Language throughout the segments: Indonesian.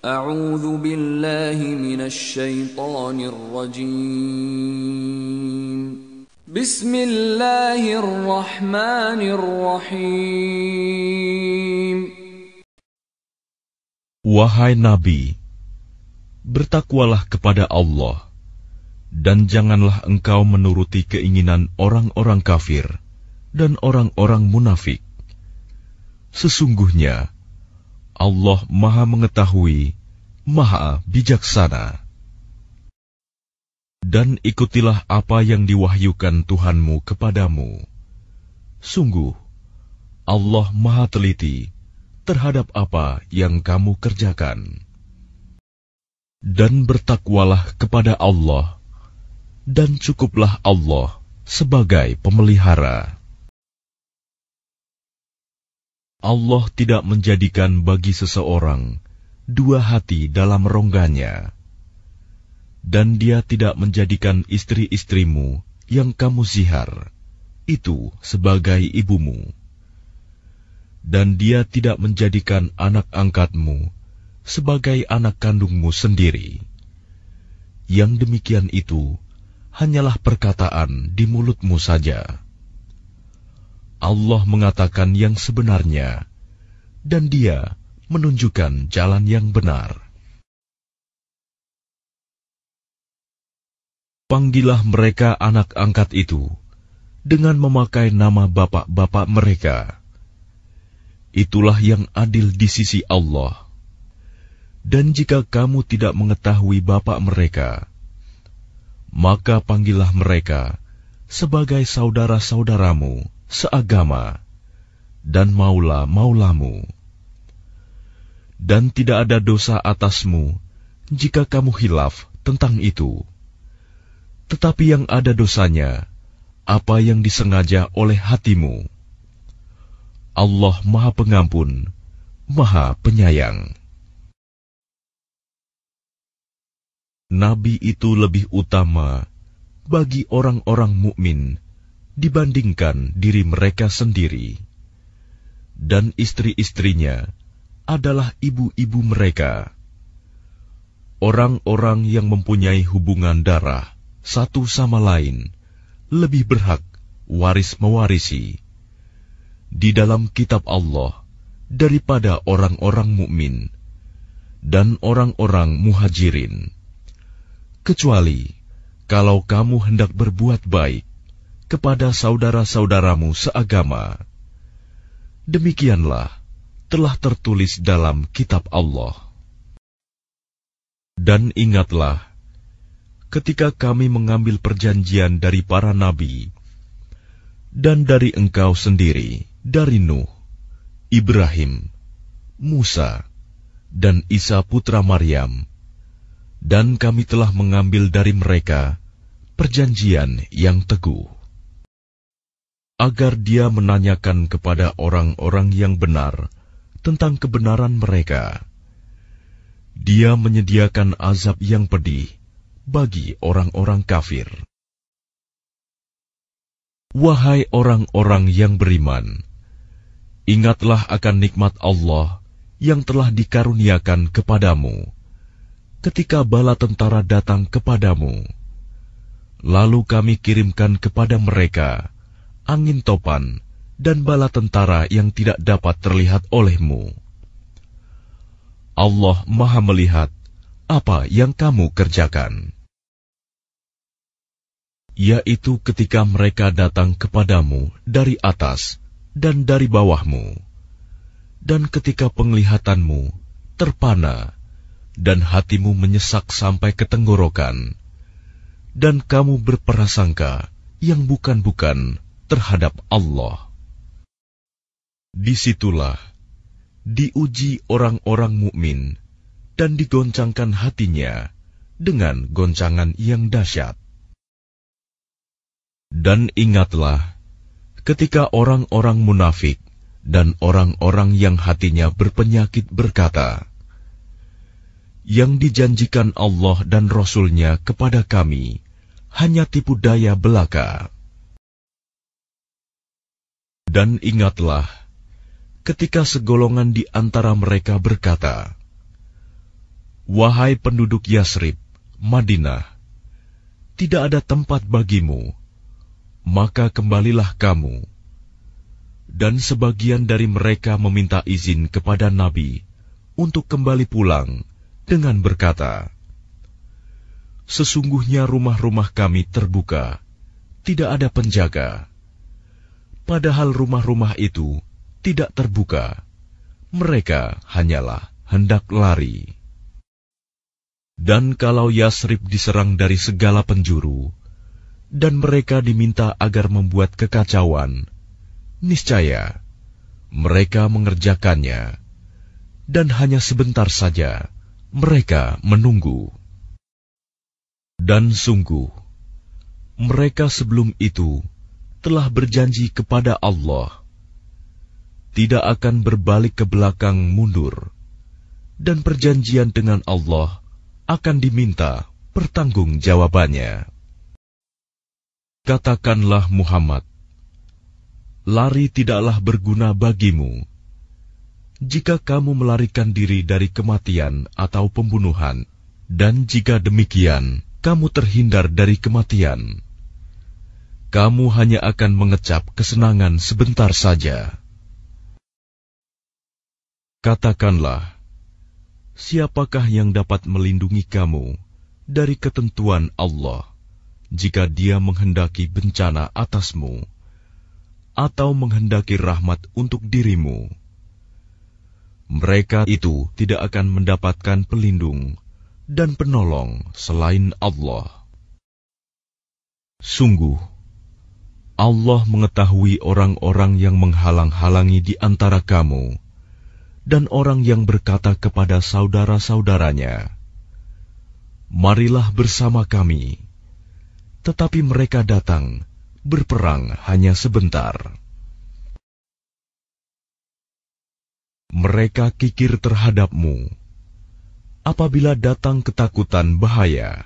أعوذ بالله من الشيطان الرجيم بسم الله الرحمن الرحيم Wahai Nabi, bertakwalah kepada Allah, dan janganlah engkau menuruti keinginan orang-orang kafir dan orang-orang munafik. Sesungguhnya, Allah Maha Mengetahui, Maha Bijaksana. Dan ikutilah apa yang diwahyukan Tuhanmu kepadamu. Sungguh, Allah Maha Teliti terhadap apa yang kamu kerjakan. Dan bertakwalah kepada Allah, dan cukuplah Allah sebagai pemelihara. Allah tidak menjadikan bagi seseorang dua hati dalam rongganya, dan Dia tidak menjadikan istri-istrimu yang kamu zihar itu sebagai ibumu, dan Dia tidak menjadikan anak angkatmu sebagai anak kandungmu sendiri. Yang demikian itu hanyalah perkataan di mulutmu saja. Allah mengatakan yang sebenarnya, dan Dia menunjukkan jalan yang benar. Panggilah mereka anak angkat itu dengan memakai nama bapak-bapak mereka. Itulah yang adil di sisi Allah. Dan jika kamu tidak mengetahui bapak mereka, maka panggillah mereka sebagai saudara-saudaramu seagama, dan maula maulamu. Dan tidak ada dosa atasmu jika kamu hilaf tentang itu. Tetapi yang ada dosanya, apa yang disengaja oleh hatimu. Allah Maha Pengampun, Maha Penyayang. Nabi itu lebih utama bagi orang-orang mukmin dibandingkan diri mereka sendiri, dan istri-istrinya adalah ibu-ibu mereka. Orang-orang yang mempunyai hubungan darah satu sama lain lebih berhak waris-mewarisi di dalam kitab Allah daripada orang-orang mukmin dan orang-orang muhajirin, kecuali kalau kamu hendak berbuat baik kepada saudara-saudaramu seagama. Demikianlah telah tertulis dalam kitab Allah. Dan ingatlah, ketika kami mengambil perjanjian dari para nabi dan dari engkau sendiri, dari Nuh, Ibrahim, Musa, dan Isa putra Maryam, dan kami telah mengambil dari mereka perjanjian yang teguh agar dia menanyakan kepada orang-orang yang benar tentang kebenaran mereka. Dia menyediakan azab yang pedih bagi orang-orang kafir. Wahai orang-orang yang beriman, ingatlah akan nikmat Allah yang telah dikaruniakan kepadamu ketika bala tentara datang kepadamu. Lalu kami kirimkan kepada mereka angin topan, dan bala tentara yang tidak dapat terlihat olehmu. Allah Maha Melihat apa yang kamu kerjakan, yaitu ketika mereka datang kepadamu dari atas dan dari bawahmu, dan ketika penglihatanmu terpana dan hatimu menyesak sampai ke tenggorokan, dan kamu berprasangka yang bukan-bukan terhadap Allah. Disitulah diuji orang-orang mukmin dan digoncangkan hatinya dengan goncangan yang dahsyat. Dan ingatlah, ketika orang-orang munafik dan orang-orang yang hatinya berpenyakit berkata, yang dijanjikan Allah dan Rasul-Nya kepada kami hanya tipu daya belaka. Dan ingatlah, ketika segolongan di antara mereka berkata, "Wahai penduduk Yasrib, Madinah, tidak ada tempat bagimu, maka kembalilah kamu." Dan sebagian dari mereka meminta izin kepada Nabi untuk kembali pulang dengan berkata, "Sesungguhnya rumah-rumah kami terbuka, tidak ada penjaga." padahal rumah-rumah itu tidak terbuka. Mereka hanyalah hendak lari. Dan kalau Yasrib diserang dari segala penjuru, dan mereka diminta agar membuat kekacauan, niscaya mereka mengerjakannya, dan hanya sebentar saja mereka menunggu. Dan sungguh, mereka sebelum itu telah berjanji kepada Allah tidak akan berbalik ke belakang mundur dan perjanjian dengan Allah akan diminta pertanggung jawabannya. Katakanlah Muhammad, lari tidaklah berguna bagimu jika kamu melarikan diri dari kematian atau pembunuhan, dan jika demikian, kamu terhindar dari kematian kamu hanya akan mengecap kesenangan sebentar saja. Katakanlah, siapakah yang dapat melindungi kamu dari ketentuan Allah jika Dia menghendaki bencana atasmu atau menghendaki rahmat untuk dirimu? Mereka itu tidak akan mendapatkan pelindung dan penolong selain Allah. Sungguh, Allah mengetahui orang-orang yang menghalang-halangi di antara kamu dan orang yang berkata kepada saudara-saudaranya, "Marilah bersama kami," tetapi mereka datang berperang hanya sebentar. Mereka kikir terhadapmu apabila datang ketakutan bahaya.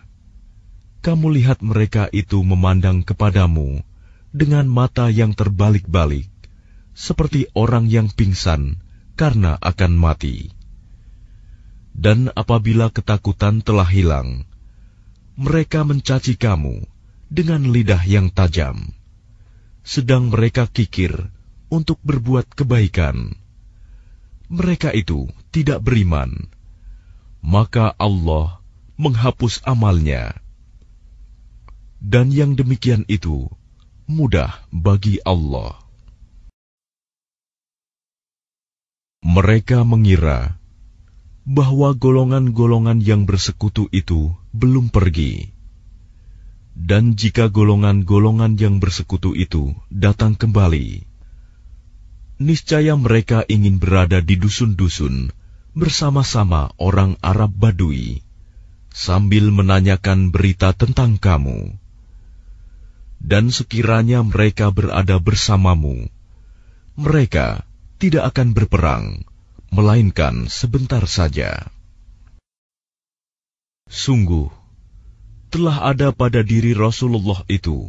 Kamu lihat mereka itu memandang kepadamu dengan mata yang terbalik-balik, seperti orang yang pingsan karena akan mati. Dan apabila ketakutan telah hilang, mereka mencaci kamu dengan lidah yang tajam, sedang mereka kikir untuk berbuat kebaikan. Mereka itu tidak beriman, maka Allah menghapus amalnya, dan yang demikian itu mudah bagi Allah. Mereka mengira bahwa golongan-golongan yang bersekutu itu belum pergi, dan jika golongan-golongan yang bersekutu itu datang kembali, niscaya mereka ingin berada di dusun-dusun bersama-sama orang Arab Badui sambil menanyakan berita tentang kamu dan sekiranya mereka berada bersamamu, mereka tidak akan berperang, melainkan sebentar saja. Sungguh, telah ada pada diri Rasulullah itu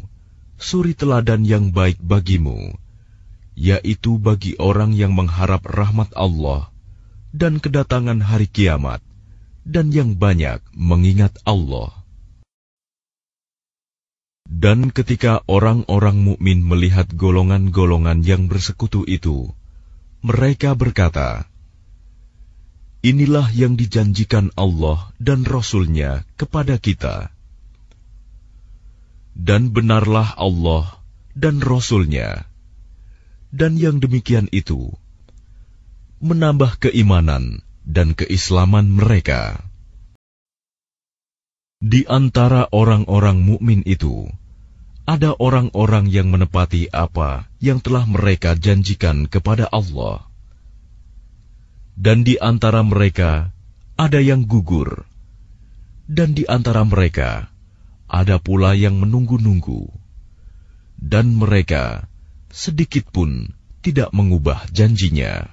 suri teladan yang baik bagimu, yaitu bagi orang yang mengharap rahmat Allah dan kedatangan hari kiamat, dan yang banyak mengingat Allah. Dan ketika orang-orang mukmin melihat golongan-golongan yang bersekutu itu, mereka berkata, Inilah yang dijanjikan Allah dan Rasul-Nya kepada kita. Dan benarlah Allah dan Rasul-Nya. Dan yang demikian itu, menambah keimanan dan keislaman mereka. Di antara orang-orang mukmin itu, ada orang-orang yang menepati apa yang telah mereka janjikan kepada Allah. Dan di antara mereka, ada yang gugur. Dan di antara mereka, ada pula yang menunggu-nunggu. Dan mereka sedikit pun tidak mengubah janjinya.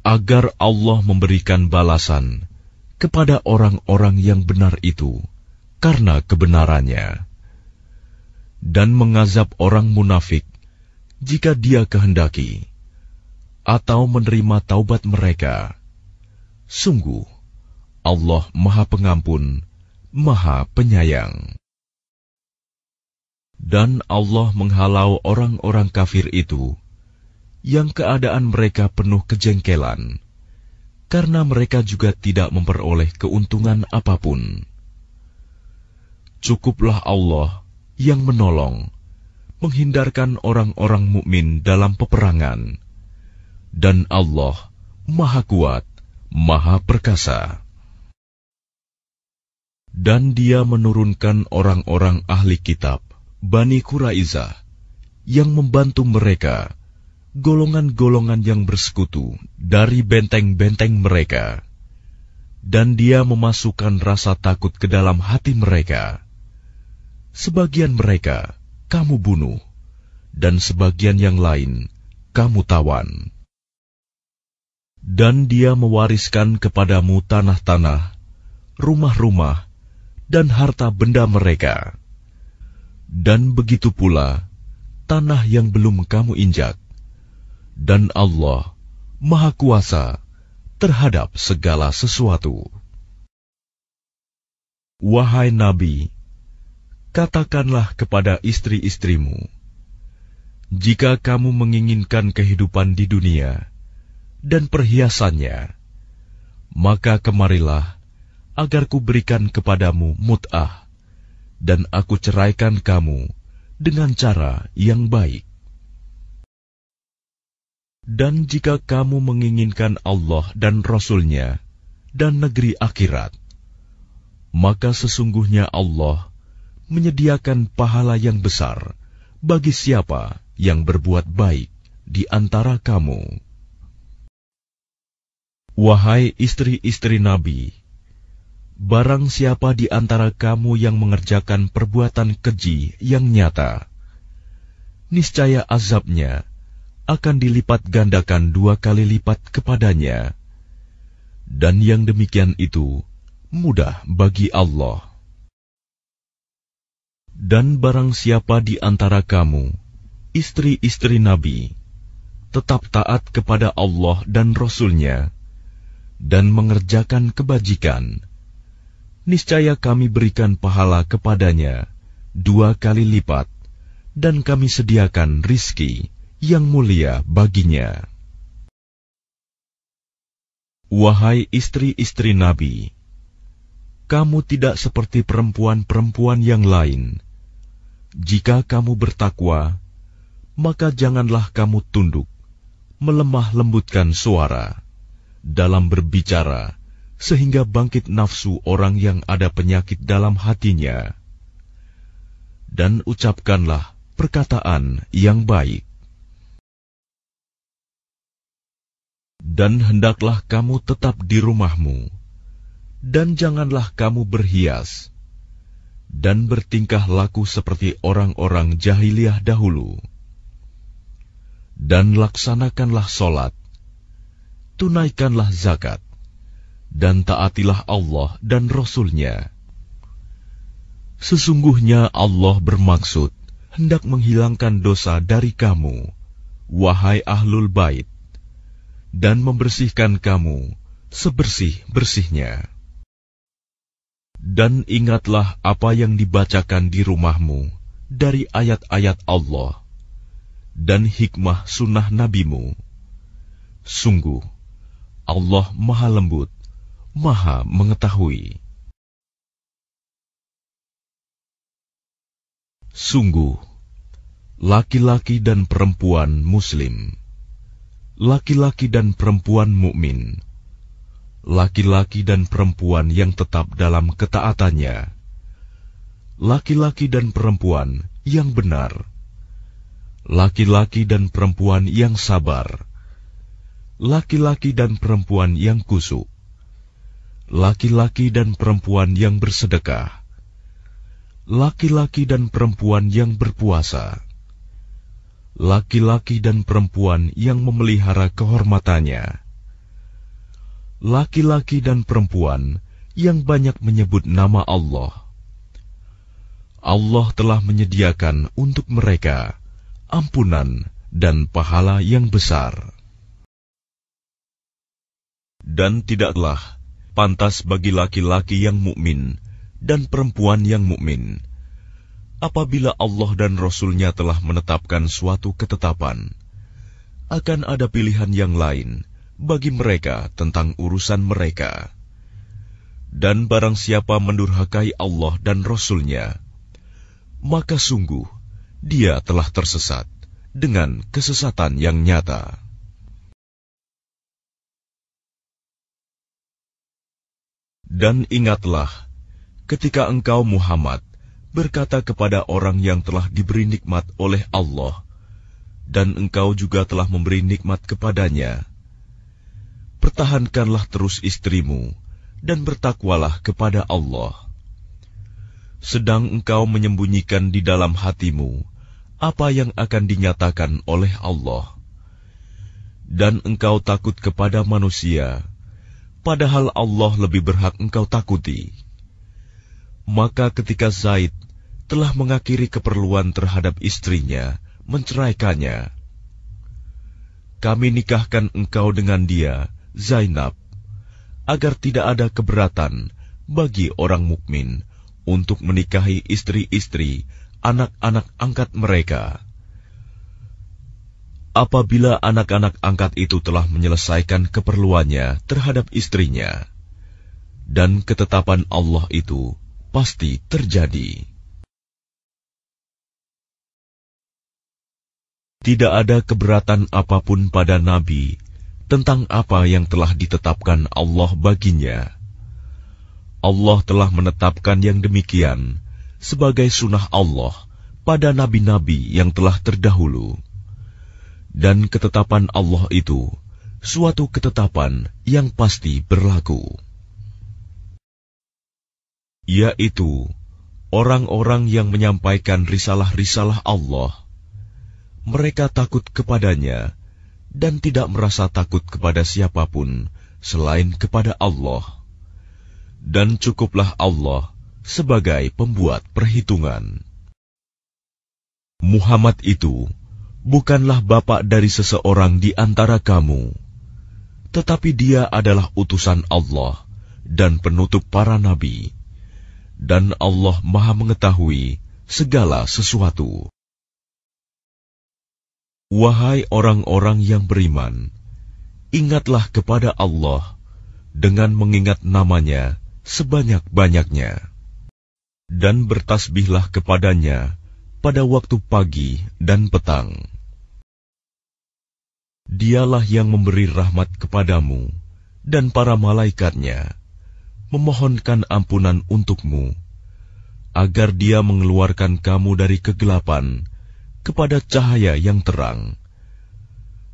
Agar Allah memberikan balasan, kepada orang-orang yang benar itu karena kebenarannya, dan mengazab orang munafik jika dia kehendaki, atau menerima taubat mereka. Sungguh, Allah Maha Pengampun, Maha Penyayang. Dan Allah menghalau orang-orang kafir itu yang keadaan mereka penuh kejengkelan karena mereka juga tidak memperoleh keuntungan apapun. Cukuplah Allah yang menolong, menghindarkan orang-orang mukmin dalam peperangan, dan Allah Maha Kuat, Maha Perkasa. Dan Dia menurunkan orang-orang ahli kitab, Bani Quraizah, yang membantu mereka golongan-golongan yang bersekutu dari benteng-benteng mereka, dan Dia memasukkan rasa takut ke dalam hati mereka. Sebagian mereka kamu bunuh, dan sebagian yang lain kamu tawan, dan Dia mewariskan kepadamu tanah-tanah, rumah-rumah, dan harta benda mereka, dan begitu pula tanah yang belum kamu injak dan Allah Maha Kuasa terhadap segala sesuatu. Wahai Nabi, katakanlah kepada istri-istrimu, jika kamu menginginkan kehidupan di dunia dan perhiasannya, maka kemarilah agar kuberikan kepadamu mut'ah, dan aku ceraikan kamu dengan cara yang baik. Dan jika kamu menginginkan Allah dan Rasul-Nya dan negeri akhirat, maka sesungguhnya Allah menyediakan pahala yang besar bagi siapa yang berbuat baik di antara kamu. Wahai istri-istri Nabi, barang siapa di antara kamu yang mengerjakan perbuatan keji yang nyata, niscaya azabnya akan dilipat gandakan dua kali lipat kepadanya, dan yang demikian itu mudah bagi Allah. Dan barang siapa di antara kamu, istri-istri Nabi, tetap taat kepada Allah dan Rasul-Nya, dan mengerjakan kebajikan, niscaya kami berikan pahala kepadanya dua kali lipat, dan kami sediakan rizki yang mulia baginya. Wahai istri-istri Nabi, kamu tidak seperti perempuan-perempuan yang lain. Jika kamu bertakwa, maka janganlah kamu tunduk, melemah lembutkan suara dalam berbicara, sehingga bangkit nafsu orang yang ada penyakit dalam hatinya. Dan ucapkanlah perkataan yang baik. Dan hendaklah kamu tetap di rumahmu, dan janganlah kamu berhias, dan bertingkah laku seperti orang-orang jahiliyah dahulu. Dan laksanakanlah solat, tunaikanlah zakat, dan taatilah Allah dan Rasulnya. Sesungguhnya Allah bermaksud hendak menghilangkan dosa dari kamu, wahai ahlul bait dan membersihkan kamu sebersih-bersihnya. Dan ingatlah apa yang dibacakan di rumahmu dari ayat-ayat Allah dan hikmah sunnah nabimu. Sungguh, Allah maha lembut, maha mengetahui. Sungguh, laki-laki dan perempuan muslim laki-laki dan perempuan mukmin, laki-laki dan perempuan yang tetap dalam ketaatannya, laki-laki dan perempuan yang benar, laki-laki dan perempuan yang sabar, laki-laki dan perempuan yang kusuk, laki-laki dan perempuan yang bersedekah, laki-laki dan perempuan yang berpuasa laki-laki dan perempuan yang memelihara kehormatannya. Laki-laki dan perempuan yang banyak menyebut nama Allah. Allah telah menyediakan untuk mereka ampunan dan pahala yang besar. Dan tidaklah pantas bagi laki-laki yang mukmin dan perempuan yang mukmin apabila Allah dan Rasul-Nya telah menetapkan suatu ketetapan, akan ada pilihan yang lain bagi mereka tentang urusan mereka. Dan barang siapa mendurhakai Allah dan Rasul-Nya, maka sungguh dia telah tersesat dengan kesesatan yang nyata. Dan ingatlah, ketika engkau Muhammad berkata kepada orang yang telah diberi nikmat oleh Allah, dan engkau juga telah memberi nikmat kepadanya. Pertahankanlah terus istrimu, dan bertakwalah kepada Allah. Sedang engkau menyembunyikan di dalam hatimu apa yang akan dinyatakan oleh Allah, dan engkau takut kepada manusia, padahal Allah lebih berhak engkau takuti. Maka ketika Zaid telah mengakhiri keperluan terhadap istrinya, menceraikannya. Kami nikahkan engkau dengan dia, Zainab, agar tidak ada keberatan bagi orang mukmin untuk menikahi istri-istri anak-anak angkat mereka. Apabila anak-anak angkat itu telah menyelesaikan keperluannya terhadap istrinya, dan ketetapan Allah itu pasti terjadi. Tidak ada keberatan apapun pada Nabi tentang apa yang telah ditetapkan Allah baginya. Allah telah menetapkan yang demikian sebagai sunnah Allah pada nabi-nabi yang telah terdahulu. Dan ketetapan Allah itu suatu ketetapan yang pasti berlaku yaitu orang-orang yang menyampaikan risalah-risalah Allah. Mereka takut kepadanya dan tidak merasa takut kepada siapapun selain kepada Allah. Dan cukuplah Allah sebagai pembuat perhitungan. Muhammad itu bukanlah bapak dari seseorang di antara kamu, tetapi dia adalah utusan Allah dan penutup para nabi dan Allah Maha Mengetahui segala sesuatu. Wahai orang-orang yang beriman, ingatlah kepada Allah dengan mengingat namanya sebanyak-banyaknya, dan bertasbihlah kepadanya pada waktu pagi dan petang. Dialah yang memberi rahmat kepadamu dan para malaikatnya memohonkan ampunan untukmu, agar dia mengeluarkan kamu dari kegelapan kepada cahaya yang terang.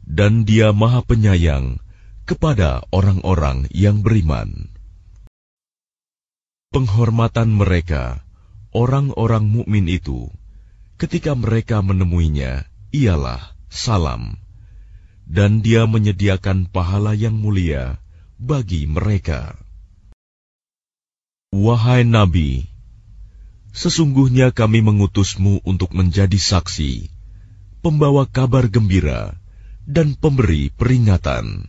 Dan dia maha penyayang kepada orang-orang yang beriman. Penghormatan mereka, orang-orang mukmin itu, ketika mereka menemuinya, ialah salam. Dan dia menyediakan pahala yang mulia bagi mereka. Wahai Nabi, sesungguhnya kami mengutusmu untuk menjadi saksi, pembawa kabar gembira, dan pemberi peringatan.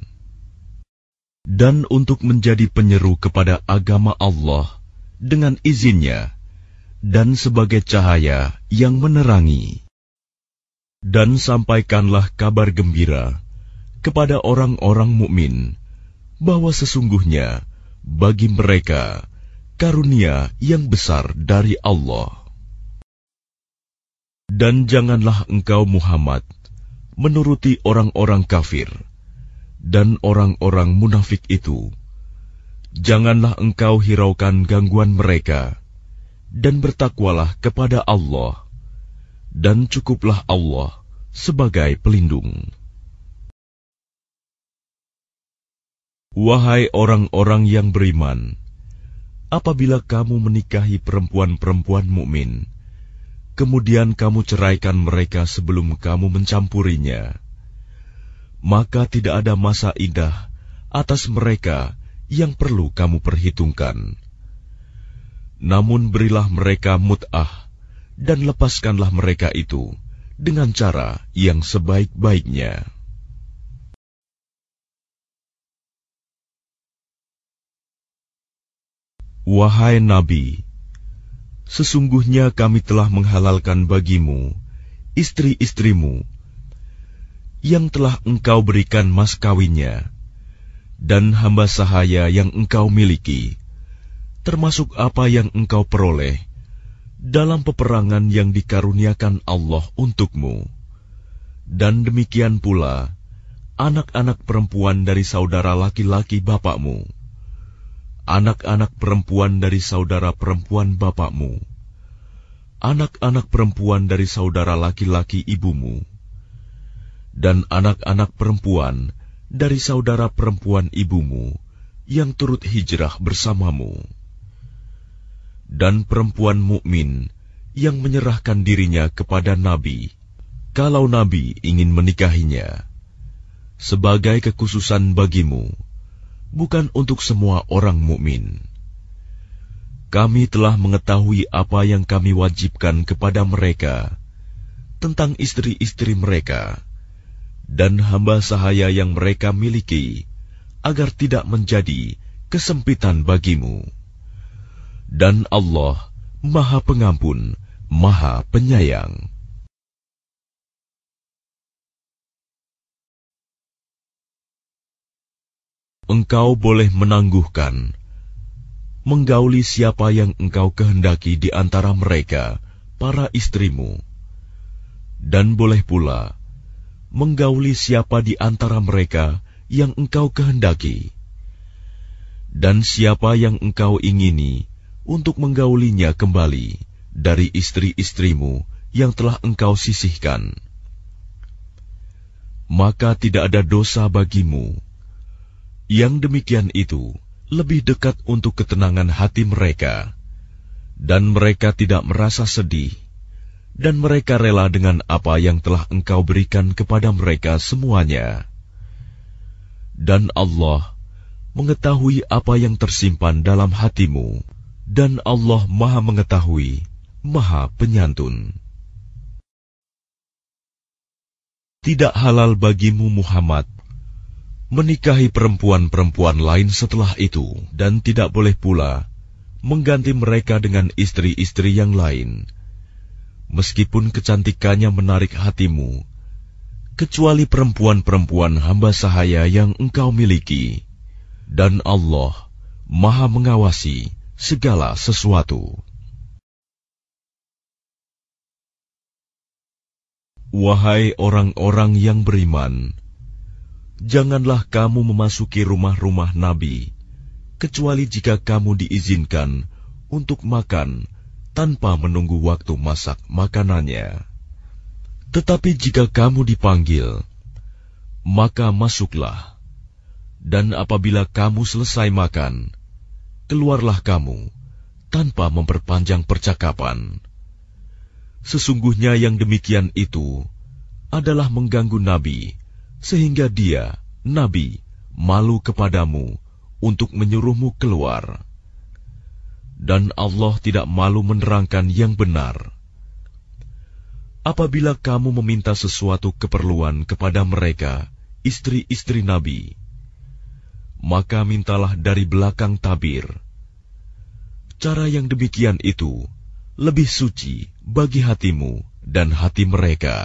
Dan untuk menjadi penyeru kepada agama Allah dengan izinnya, dan sebagai cahaya yang menerangi. Dan sampaikanlah kabar gembira kepada orang-orang mukmin bahwa sesungguhnya bagi mereka, karunia yang besar dari Allah. Dan janganlah engkau Muhammad menuruti orang-orang kafir dan orang-orang munafik itu. Janganlah engkau hiraukan gangguan mereka, dan bertakwalah kepada Allah, dan cukuplah Allah sebagai pelindung. Wahai orang-orang yang beriman, apabila kamu menikahi perempuan-perempuan mukmin, kemudian kamu ceraikan mereka sebelum kamu mencampurinya, maka tidak ada masa indah atas mereka yang perlu kamu perhitungkan. Namun berilah mereka mut'ah dan lepaskanlah mereka itu dengan cara yang sebaik-baiknya. Wahai Nabi, sesungguhnya kami telah menghalalkan bagimu istri-istrimu yang telah engkau berikan mas kawinnya dan hamba sahaya yang engkau miliki, termasuk apa yang engkau peroleh dalam peperangan yang dikaruniakan Allah untukmu. Dan demikian pula anak-anak perempuan dari saudara laki-laki bapakmu anak-anak perempuan dari saudara perempuan bapakmu, anak-anak perempuan dari saudara laki-laki ibumu, dan anak-anak perempuan dari saudara perempuan ibumu yang turut hijrah bersamamu, dan perempuan mukmin yang menyerahkan dirinya kepada nabi, kalau nabi ingin menikahinya, sebagai kekhususan bagimu bukan untuk semua orang mukmin. Kami telah mengetahui apa yang kami wajibkan kepada mereka tentang istri-istri mereka dan hamba sahaya yang mereka miliki agar tidak menjadi kesempitan bagimu. Dan Allah Maha Pengampun, Maha Penyayang. engkau boleh menangguhkan, menggauli siapa yang engkau kehendaki di antara mereka, para istrimu, dan boleh pula menggauli siapa di antara mereka yang engkau kehendaki, dan siapa yang engkau ingini untuk menggaulinya kembali dari istri-istrimu yang telah engkau sisihkan. Maka tidak ada dosa bagimu yang demikian itu lebih dekat untuk ketenangan hati mereka, dan mereka tidak merasa sedih, dan mereka rela dengan apa yang telah Engkau berikan kepada mereka semuanya. Dan Allah mengetahui apa yang tersimpan dalam hatimu, dan Allah Maha Mengetahui, Maha Penyantun. Tidak halal bagimu, Muhammad menikahi perempuan-perempuan lain setelah itu, dan tidak boleh pula mengganti mereka dengan istri-istri yang lain, meskipun kecantikannya menarik hatimu, kecuali perempuan-perempuan hamba sahaya yang engkau miliki, dan Allah Maha Mengawasi segala sesuatu. Wahai orang-orang yang beriman! Janganlah kamu memasuki rumah-rumah nabi, kecuali jika kamu diizinkan untuk makan tanpa menunggu waktu masak makanannya. Tetapi jika kamu dipanggil, maka masuklah. Dan apabila kamu selesai makan, keluarlah kamu tanpa memperpanjang percakapan. Sesungguhnya yang demikian itu adalah mengganggu nabi sehingga dia, Nabi, malu kepadamu untuk menyuruhmu keluar. Dan Allah tidak malu menerangkan yang benar. Apabila kamu meminta sesuatu keperluan kepada mereka, istri-istri Nabi, maka mintalah dari belakang tabir. Cara yang demikian itu lebih suci bagi hatimu dan hati mereka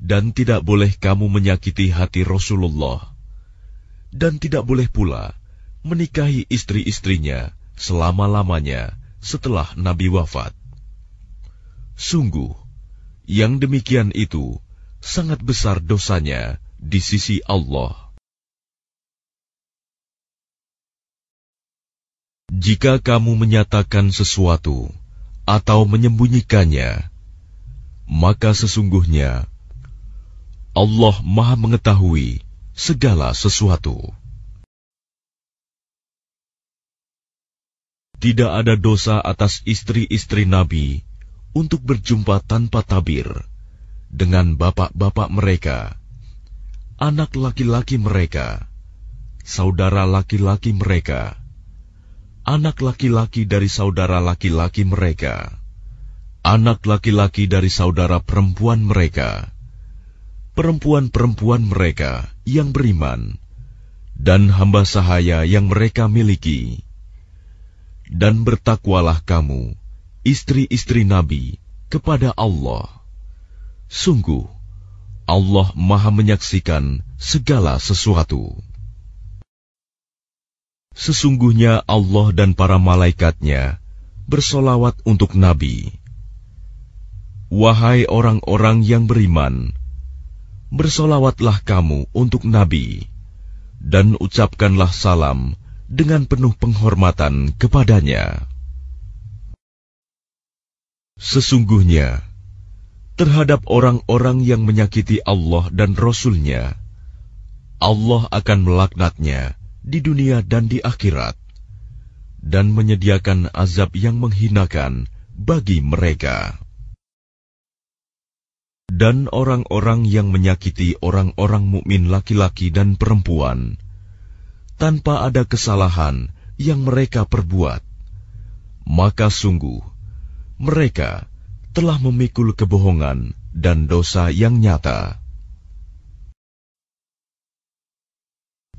dan tidak boleh kamu menyakiti hati Rasulullah, dan tidak boleh pula menikahi istri-istrinya selama-lamanya setelah Nabi wafat. Sungguh, yang demikian itu sangat besar dosanya di sisi Allah. Jika kamu menyatakan sesuatu atau menyembunyikannya, maka sesungguhnya Allah Maha Mengetahui segala sesuatu. Tidak ada dosa atas istri-istri Nabi untuk berjumpa tanpa tabir dengan bapak-bapak mereka, anak laki-laki mereka, saudara laki-laki mereka, anak laki-laki dari saudara laki-laki mereka, anak laki-laki dari saudara perempuan mereka perempuan-perempuan mereka yang beriman, dan hamba sahaya yang mereka miliki. Dan bertakwalah kamu, istri-istri Nabi, kepada Allah. Sungguh, Allah Maha Menyaksikan segala sesuatu. Sesungguhnya Allah dan para malaikatnya bersolawat untuk Nabi. Wahai orang-orang yang beriman, bersolawatlah kamu untuk Nabi, dan ucapkanlah salam dengan penuh penghormatan kepadanya. Sesungguhnya, terhadap orang-orang yang menyakiti Allah dan Rasul-Nya, Allah akan melaknatnya di dunia dan di akhirat, dan menyediakan azab yang menghinakan bagi mereka dan orang-orang yang menyakiti orang-orang mukmin laki-laki dan perempuan tanpa ada kesalahan yang mereka perbuat maka sungguh mereka telah memikul kebohongan dan dosa yang nyata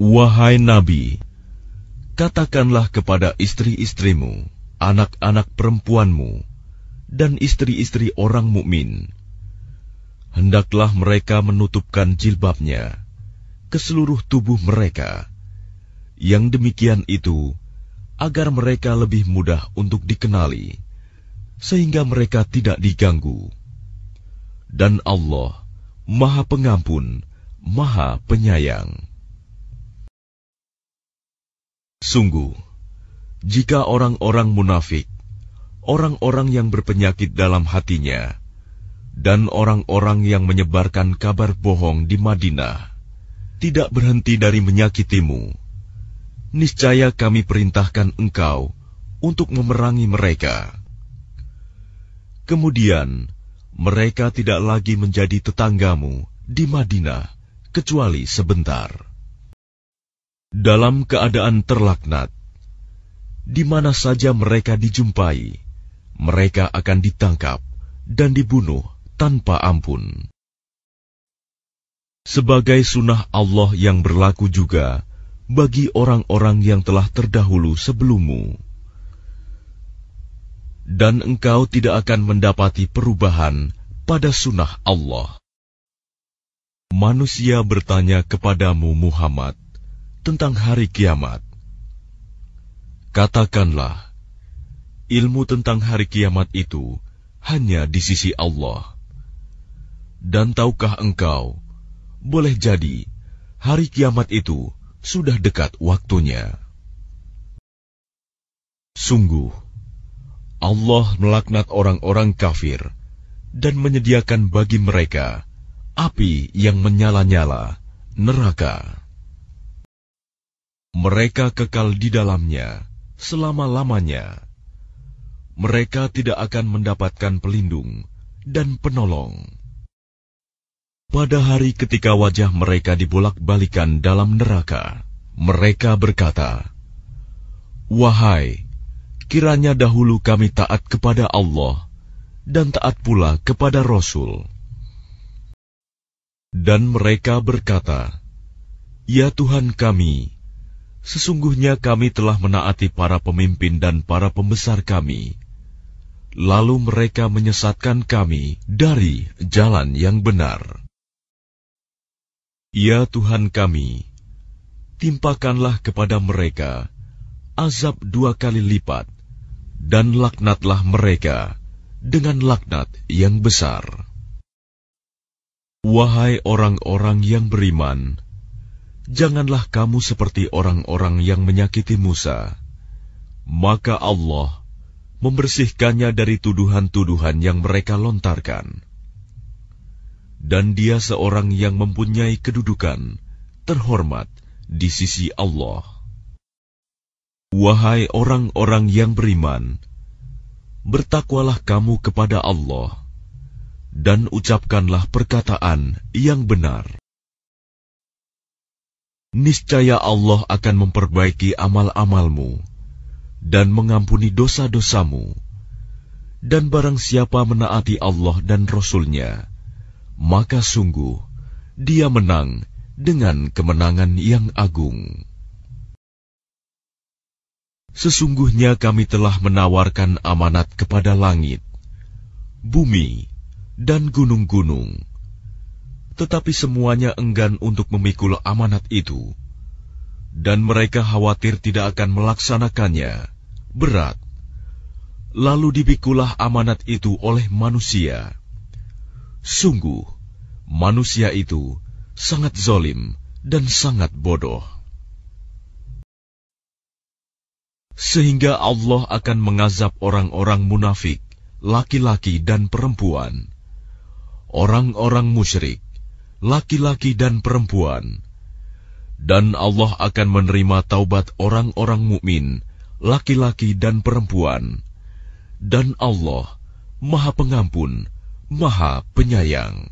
Wahai Nabi katakanlah kepada istri-istrimu anak-anak perempuanmu dan istri-istri orang mukmin hendaklah mereka menutupkan jilbabnya ke seluruh tubuh mereka. Yang demikian itu agar mereka lebih mudah untuk dikenali, sehingga mereka tidak diganggu. Dan Allah Maha Pengampun, Maha Penyayang. Sungguh, jika orang-orang munafik, orang-orang yang berpenyakit dalam hatinya, dan orang-orang yang menyebarkan kabar bohong di Madinah tidak berhenti dari menyakitimu. Niscaya kami perintahkan engkau untuk memerangi mereka. Kemudian mereka tidak lagi menjadi tetanggamu di Madinah kecuali sebentar. Dalam keadaan terlaknat, di mana saja mereka dijumpai, mereka akan ditangkap dan dibunuh tanpa ampun. Sebagai sunnah Allah yang berlaku juga bagi orang-orang yang telah terdahulu sebelummu. Dan engkau tidak akan mendapati perubahan pada sunnah Allah. Manusia bertanya kepadamu Muhammad tentang hari kiamat. Katakanlah, ilmu tentang hari kiamat itu hanya di sisi Allah. Dan tahukah engkau, boleh jadi hari kiamat itu sudah dekat waktunya. Sungguh, Allah melaknat orang-orang kafir dan menyediakan bagi mereka api yang menyala-nyala, neraka. Mereka kekal di dalamnya selama-lamanya. Mereka tidak akan mendapatkan pelindung dan penolong. Pada hari ketika wajah mereka dibolak-balikan dalam neraka, mereka berkata, "Wahai, kiranya dahulu kami taat kepada Allah dan taat pula kepada Rasul." Dan mereka berkata, "Ya Tuhan kami, sesungguhnya kami telah menaati para pemimpin dan para pembesar kami." Lalu mereka menyesatkan kami dari jalan yang benar. Ya Tuhan kami, timpakanlah kepada mereka azab dua kali lipat, dan laknatlah mereka dengan laknat yang besar. Wahai orang-orang yang beriman, janganlah kamu seperti orang-orang yang menyakiti Musa. Maka Allah membersihkannya dari tuduhan-tuduhan yang mereka lontarkan dan dia seorang yang mempunyai kedudukan terhormat di sisi Allah. Wahai orang-orang yang beriman, bertakwalah kamu kepada Allah dan ucapkanlah perkataan yang benar. Niscaya Allah akan memperbaiki amal-amalmu dan mengampuni dosa-dosamu. Dan barang siapa menaati Allah dan rasul nya maka sungguh dia menang dengan kemenangan yang agung. Sesungguhnya kami telah menawarkan amanat kepada langit, bumi, dan gunung-gunung, tetapi semuanya enggan untuk memikul amanat itu, dan mereka khawatir tidak akan melaksanakannya. Berat, lalu dipikulah amanat itu oleh manusia Sungguh, manusia itu sangat zolim dan sangat bodoh. Sehingga Allah akan mengazab orang-orang munafik, laki-laki dan perempuan, orang-orang musyrik, laki-laki dan perempuan, dan Allah akan menerima taubat orang-orang mukmin, laki-laki dan perempuan, dan Allah Maha Pengampun. Maha Penyayang.